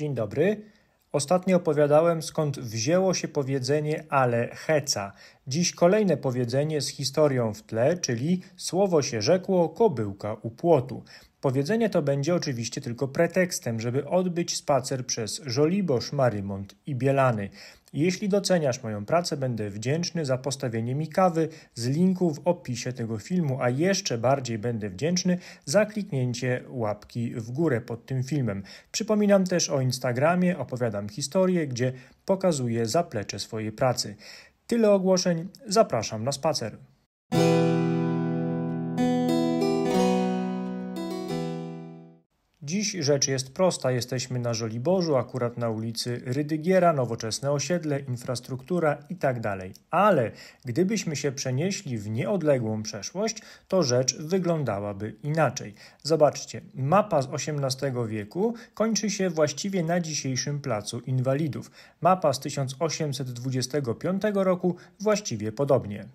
Dzień dobry. Ostatnio opowiadałem skąd wzięło się powiedzenie ale heca. Dziś kolejne powiedzenie z historią w tle, czyli słowo się rzekło, kobyłka u płotu. Powiedzenie to będzie oczywiście tylko pretekstem, żeby odbyć spacer przez Żoliborz, Marymont i Bielany. Jeśli doceniasz moją pracę, będę wdzięczny za postawienie mi kawy z linku w opisie tego filmu, a jeszcze bardziej będę wdzięczny za kliknięcie łapki w górę pod tym filmem. Przypominam też o Instagramie, opowiadam historię, gdzie pokazuję zaplecze swojej pracy. Tyle ogłoszeń, zapraszam na spacer. Dziś rzecz jest prosta. Jesteśmy na Żoliborzu, akurat na ulicy Rydygiera, nowoczesne osiedle, infrastruktura itd. Tak Ale gdybyśmy się przenieśli w nieodległą przeszłość, to rzecz wyglądałaby inaczej. Zobaczcie, mapa z XVIII wieku kończy się właściwie na dzisiejszym placu inwalidów. Mapa z 1825 roku właściwie podobnie.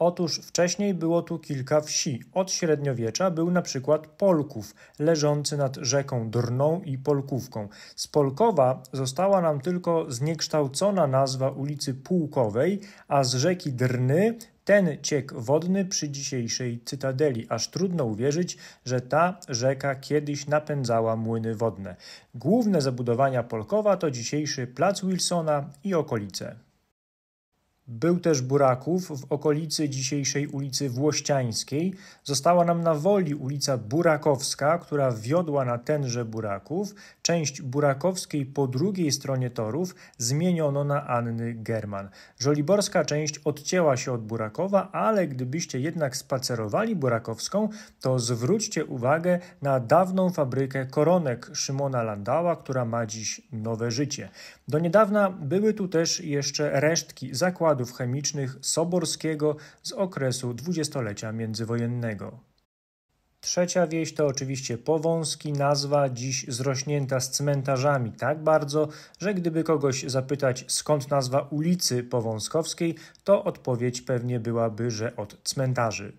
Otóż wcześniej było tu kilka wsi. Od średniowiecza był na przykład Polków, leżący nad rzeką Drną i Polkówką. Z Polkowa została nam tylko zniekształcona nazwa ulicy Pułkowej, a z rzeki Drny ten ciek wodny przy dzisiejszej cytadeli, aż trudno uwierzyć, że ta rzeka kiedyś napędzała młyny wodne. Główne zabudowania Polkowa to dzisiejszy plac Wilsona i okolice. Był też Buraków w okolicy dzisiejszej ulicy Włościańskiej. Została nam na woli ulica Burakowska, która wiodła na tenże Buraków. Część Burakowskiej po drugiej stronie torów zmieniono na Anny German. Żoliborska część odcięła się od Burakowa, ale gdybyście jednak spacerowali Burakowską, to zwróćcie uwagę na dawną fabrykę koronek Szymona Landała, która ma dziś nowe życie. Do niedawna były tu też jeszcze resztki zakładu chemicznych Soborskiego z okresu dwudziestolecia międzywojennego. Trzecia wieś to oczywiście Powązki, nazwa dziś zrośnięta z cmentarzami tak bardzo, że gdyby kogoś zapytać skąd nazwa ulicy Powązkowskiej, to odpowiedź pewnie byłaby, że od cmentarzy.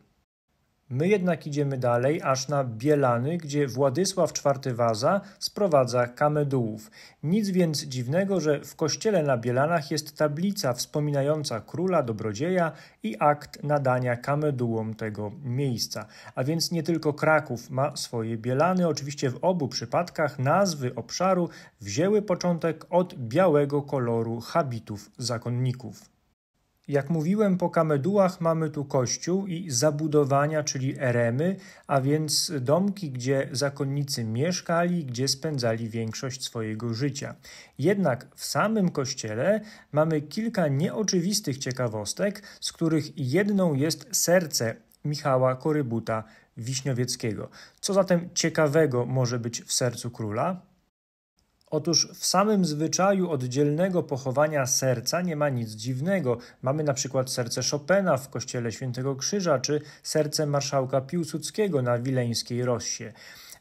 My jednak idziemy dalej, aż na Bielany, gdzie Władysław IV Waza sprowadza kamedułów. Nic więc dziwnego, że w kościele na Bielanach jest tablica wspominająca króla, dobrodzieja i akt nadania kamedułom tego miejsca. A więc nie tylko Kraków ma swoje Bielany, oczywiście w obu przypadkach nazwy obszaru wzięły początek od białego koloru habitów zakonników. Jak mówiłem, po kamedułach mamy tu kościół i zabudowania, czyli eremy, a więc domki, gdzie zakonnicy mieszkali, gdzie spędzali większość swojego życia. Jednak w samym kościele mamy kilka nieoczywistych ciekawostek, z których jedną jest serce Michała Korybuta Wiśniowieckiego. Co zatem ciekawego może być w sercu króla? Otóż w samym zwyczaju oddzielnego pochowania serca nie ma nic dziwnego. Mamy na przykład serce Chopina w kościele Świętego Krzyża czy serce marszałka Piłsudskiego na Wileńskiej Rosie.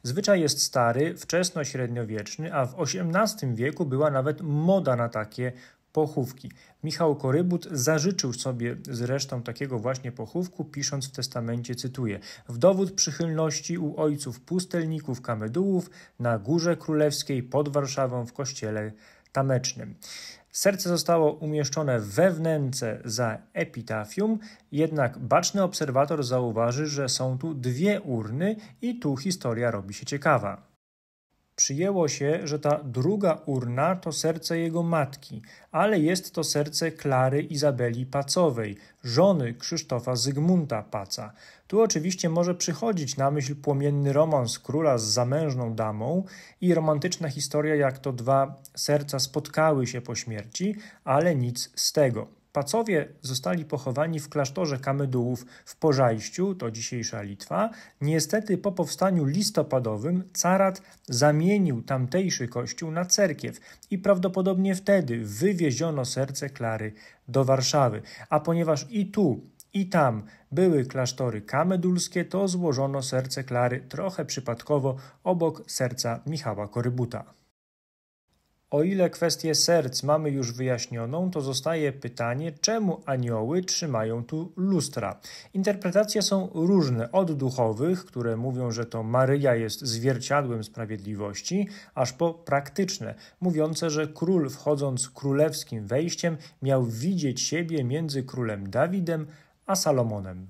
Zwyczaj jest stary, wczesno-średniowieczny, a w XVIII wieku była nawet moda na takie pochówki. Michał Korybut zażyczył sobie zresztą takiego właśnie pochówku, pisząc w testamencie, cytuję, w dowód przychylności u ojców pustelników kamedułów na Górze Królewskiej pod Warszawą w kościele tamecznym. Serce zostało umieszczone we wnęce za epitafium, jednak baczny obserwator zauważy, że są tu dwie urny i tu historia robi się ciekawa. Przyjęło się, że ta druga urna to serce jego matki, ale jest to serce Klary Izabeli Pacowej, żony Krzysztofa Zygmunta Paca. Tu oczywiście może przychodzić na myśl płomienny romans króla z zamężną damą i romantyczna historia, jak to dwa serca spotkały się po śmierci, ale nic z tego. Pacowie zostali pochowani w klasztorze Kamedułów w Pożajściu, to dzisiejsza Litwa. Niestety po powstaniu listopadowym carat zamienił tamtejszy kościół na cerkiew i prawdopodobnie wtedy wywieziono serce Klary do Warszawy. A ponieważ i tu i tam były klasztory kamedulskie, to złożono serce Klary trochę przypadkowo obok serca Michała Korybuta. O ile kwestię serc mamy już wyjaśnioną, to zostaje pytanie, czemu anioły trzymają tu lustra. Interpretacje są różne, od duchowych, które mówią, że to Maryja jest zwierciadłem sprawiedliwości, aż po praktyczne, mówiące, że król wchodząc królewskim wejściem miał widzieć siebie między królem Dawidem a Salomonem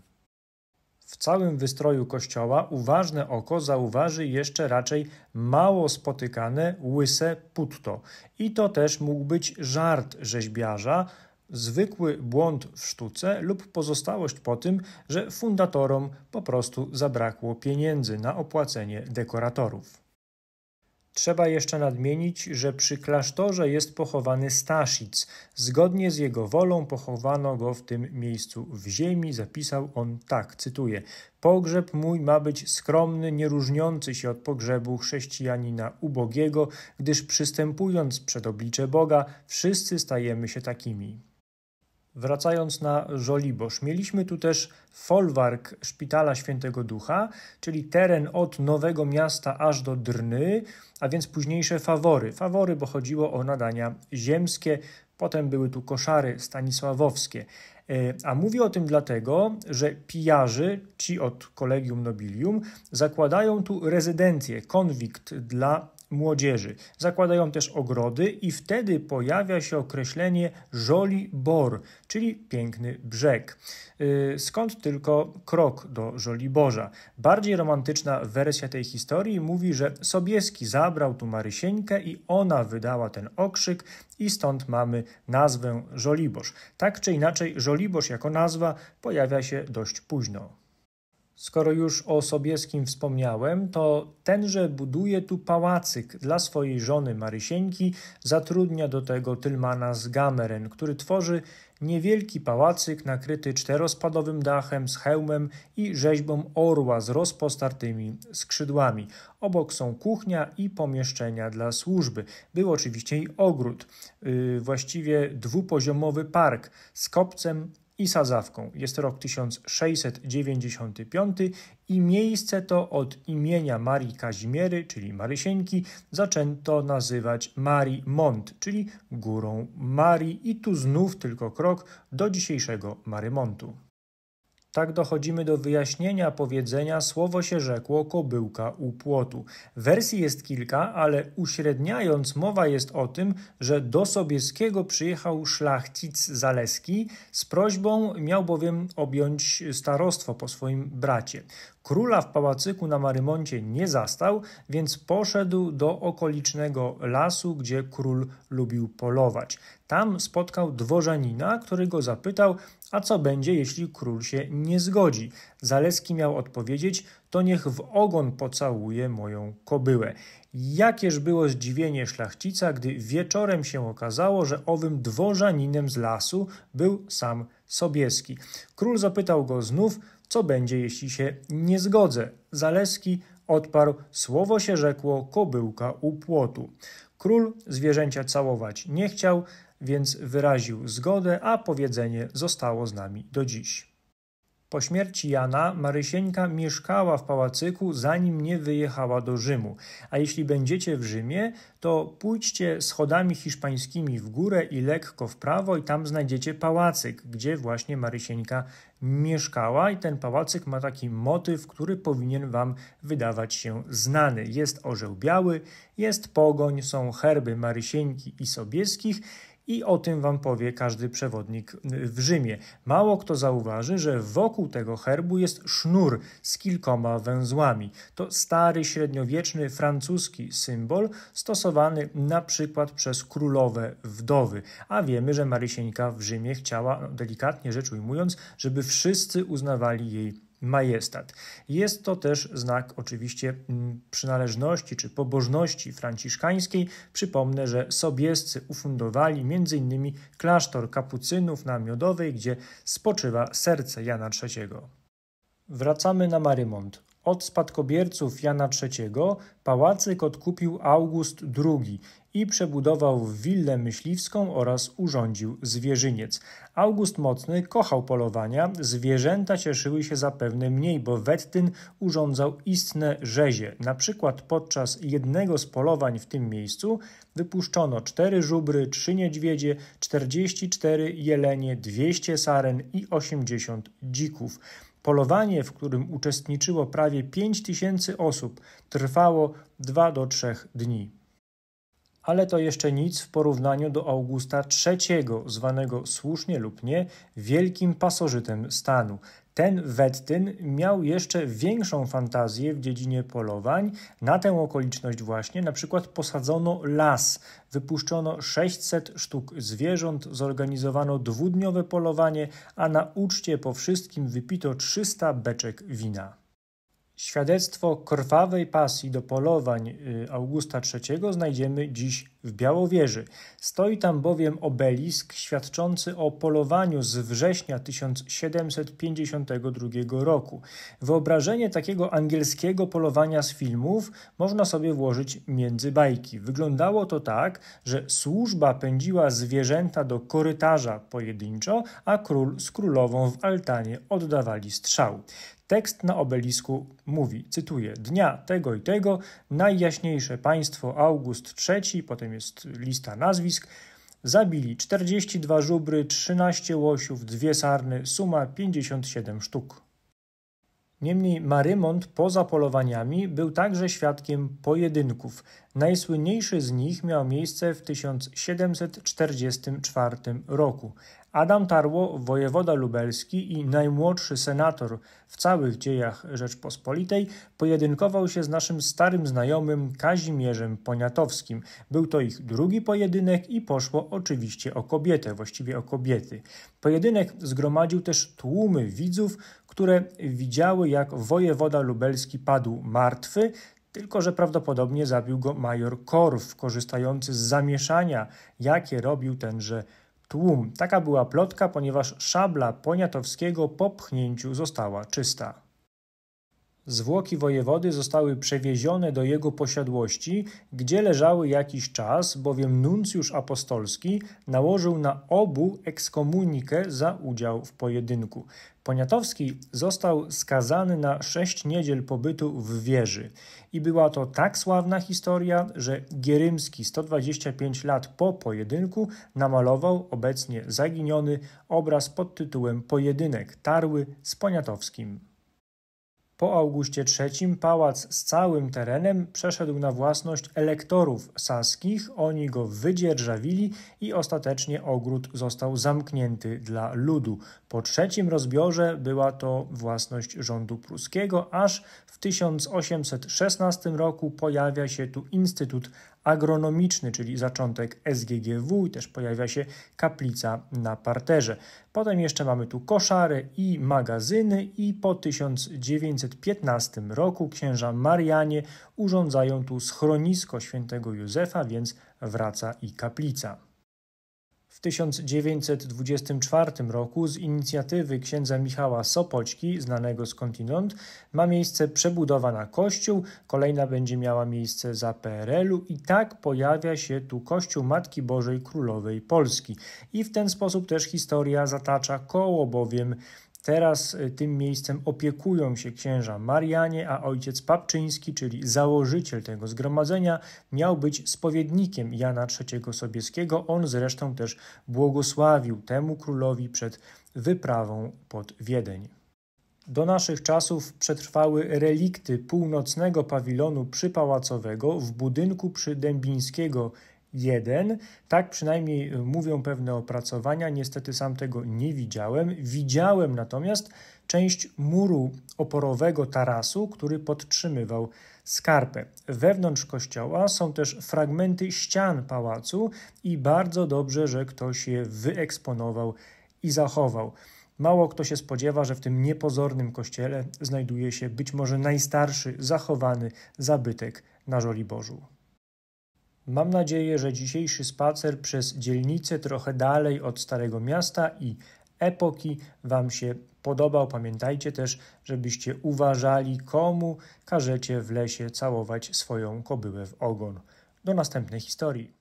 w całym wystroju kościoła uważne oko zauważy jeszcze raczej mało spotykane łyse putto. I to też mógł być żart rzeźbiarza, zwykły błąd w sztuce lub pozostałość po tym, że fundatorom po prostu zabrakło pieniędzy na opłacenie dekoratorów. Trzeba jeszcze nadmienić, że przy klasztorze jest pochowany Staszic. Zgodnie z jego wolą pochowano go w tym miejscu w ziemi. Zapisał on tak, cytuję: Pogrzeb mój ma być skromny, nieróżniący się od pogrzebu chrześcijanina ubogiego, gdyż przystępując przed oblicze Boga, wszyscy stajemy się takimi. Wracając na Żoliborz, mieliśmy tu też folwark Szpitala Świętego Ducha, czyli teren od Nowego Miasta aż do Drny, a więc późniejsze fawory. Fawory, bo chodziło o nadania ziemskie, potem były tu koszary stanisławowskie. E, a mówię o tym dlatego, że pijarzy, ci od Collegium Nobilium, zakładają tu rezydencję, konwikt dla młodzieży. Zakładają też ogrody i wtedy pojawia się określenie Joli bor, czyli piękny brzeg. Y, skąd tylko krok do Żoliborza. Bardziej romantyczna wersja tej historii mówi, że Sobieski zabrał tu Marysieńkę i ona wydała ten okrzyk i stąd mamy nazwę Żoliborz. Tak czy inaczej Żoliborz jako nazwa pojawia się dość późno. Skoro już o Sobieskim wspomniałem, to tenże buduje tu pałacyk dla swojej żony Marysieńki, zatrudnia do tego Tylmana z Gameren, który tworzy niewielki pałacyk nakryty czterospadowym dachem z hełmem i rzeźbą orła z rozpostartymi skrzydłami. Obok są kuchnia i pomieszczenia dla służby. Był oczywiście i ogród, yy, właściwie dwupoziomowy park z kopcem i sadzawką. Jest rok 1695 i miejsce to od imienia Marii Kazimiery, czyli Marysieńki, zaczęto nazywać Marii Mont, czyli górą Marii i tu znów tylko krok do dzisiejszego Marymontu. Tak dochodzimy do wyjaśnienia powiedzenia słowo się rzekło kobyłka u płotu. Wersji jest kilka, ale uśredniając mowa jest o tym, że do Sobieskiego przyjechał szlachcic Zaleski z prośbą miał bowiem objąć starostwo po swoim bracie. Króla w pałacyku na Marymoncie nie zastał, więc poszedł do okolicznego lasu, gdzie król lubił polować. Tam spotkał dworzanina, który go zapytał, a co będzie, jeśli król się nie zgodzi? Zaleski miał odpowiedzieć, to niech w ogon pocałuje moją kobyłę. Jakież było zdziwienie szlachcica, gdy wieczorem się okazało, że owym dworzaninem z lasu był sam Sobieski. Król zapytał go znów, co będzie, jeśli się nie zgodzę. Zaleski odparł, słowo się rzekło, kobyłka u płotu. Król zwierzęcia całować nie chciał, więc wyraził zgodę, a powiedzenie zostało z nami do dziś. Po śmierci Jana Marysieńka mieszkała w pałacyku, zanim nie wyjechała do Rzymu. A jeśli będziecie w Rzymie, to pójdźcie schodami hiszpańskimi w górę i lekko w prawo i tam znajdziecie pałacyk, gdzie właśnie Marysieńka mieszkała i ten pałacyk ma taki motyw, który powinien wam wydawać się znany. Jest orzeł biały, jest pogoń, są herby Marysieńki i Sobieskich i o tym Wam powie każdy przewodnik w Rzymie. Mało kto zauważy, że wokół tego herbu jest sznur z kilkoma węzłami. To stary, średniowieczny francuski symbol stosowany na przykład przez królowe wdowy. A wiemy, że Marysieńka w Rzymie chciała, no, delikatnie rzecz ujmując, żeby wszyscy uznawali jej majestat. Jest to też znak oczywiście mm, przynależności czy pobożności franciszkańskiej. Przypomnę, że sobiescy ufundowali m.in. klasztor kapucynów na Miodowej, gdzie spoczywa serce Jana III. Wracamy na Marymont. Od spadkobierców Jana III pałacyk odkupił August II i przebudował w willę myśliwską oraz urządził zwierzyniec. August Mocny kochał polowania, zwierzęta cieszyły się zapewne mniej, bo Wettyn urządzał istne rzezie. Na przykład podczas jednego z polowań w tym miejscu wypuszczono cztery żubry, trzy niedźwiedzie, 44 jelenie, 200 saren i 80 dzików. Polowanie, w którym uczestniczyło prawie 5 tysięcy osób, trwało 2 do 3 dni ale to jeszcze nic w porównaniu do Augusta III, zwanego słusznie lub nie wielkim pasożytem stanu. Ten Wettyn miał jeszcze większą fantazję w dziedzinie polowań. Na tę okoliczność właśnie na przykład posadzono las, wypuszczono 600 sztuk zwierząt, zorganizowano dwudniowe polowanie, a na uczcie po wszystkim wypito 300 beczek wina. Świadectwo krwawej pasji do polowań y, Augusta III znajdziemy dziś w Białowieży. Stoi tam bowiem obelisk świadczący o polowaniu z września 1752 roku. Wyobrażenie takiego angielskiego polowania z filmów można sobie włożyć między bajki. Wyglądało to tak, że służba pędziła zwierzęta do korytarza pojedynczo, a król z królową w altanie oddawali strzał. Tekst na obelisku mówi, cytuję, dnia tego i tego najjaśniejsze państwo August III, potem jest lista nazwisk, zabili 42 żubry, 13 łosiów, dwie sarny, suma 57 sztuk. Niemniej Marymont poza polowaniami był także świadkiem pojedynków. Najsłynniejszy z nich miał miejsce w 1744 roku. Adam Tarło, wojewoda lubelski i najmłodszy senator w całych dziejach Rzeczpospolitej, pojedynkował się z naszym starym znajomym Kazimierzem Poniatowskim. Był to ich drugi pojedynek i poszło oczywiście o kobietę, właściwie o kobiety. Pojedynek zgromadził też tłumy widzów, które widziały, jak wojewoda lubelski padł martwy, tylko że prawdopodobnie zabił go major Korw, korzystający z zamieszania, jakie robił tenże tłum. Taka była plotka, ponieważ szabla Poniatowskiego po pchnięciu została czysta. Zwłoki wojewody zostały przewiezione do jego posiadłości, gdzie leżały jakiś czas, bowiem nuncjusz apostolski nałożył na obu ekskomunikę za udział w pojedynku. Poniatowski został skazany na sześć niedziel pobytu w wieży i była to tak sławna historia, że Gierymski 125 lat po pojedynku namalował obecnie zaginiony obraz pod tytułem Pojedynek Tarły z Poniatowskim. Po Augustie III pałac z całym terenem przeszedł na własność elektorów saskich, oni go wydzierżawili i ostatecznie ogród został zamknięty dla ludu. Po trzecim rozbiorze była to własność rządu pruskiego, aż w 1816 roku pojawia się tu Instytut agronomiczny, czyli zaczątek SGGW, i też pojawia się kaplica na parterze. Potem jeszcze mamy tu koszary i magazyny i po 1915 roku księża Marianie urządzają tu schronisko świętego Józefa, więc wraca i kaplica. W 1924 roku z inicjatywy księdza Michała Sopoćki, znanego skądinąd, ma miejsce przebudowa na kościół, kolejna będzie miała miejsce za PRL-u i tak pojawia się tu kościół Matki Bożej Królowej Polski. I w ten sposób też historia zatacza koło, bowiem Teraz y, tym miejscem opiekują się księża Marianie, a ojciec Papczyński, czyli założyciel tego zgromadzenia, miał być spowiednikiem Jana III Sobieskiego. On zresztą też błogosławił temu królowi przed wyprawą pod Wiedeń. Do naszych czasów przetrwały relikty północnego pawilonu przypałacowego w budynku przy Dębińskiego. 1. Tak przynajmniej mówią pewne opracowania, niestety sam tego nie widziałem. Widziałem natomiast część muru oporowego tarasu, który podtrzymywał skarpę. Wewnątrz kościoła są też fragmenty ścian pałacu i bardzo dobrze, że ktoś je wyeksponował i zachował. Mało kto się spodziewa, że w tym niepozornym kościele znajduje się być może najstarszy zachowany zabytek na Żoliborzu. Mam nadzieję, że dzisiejszy spacer przez dzielnicę trochę dalej od Starego Miasta i epoki Wam się podobał. Pamiętajcie też, żebyście uważali, komu każecie w lesie całować swoją kobyłę w ogon. Do następnej historii.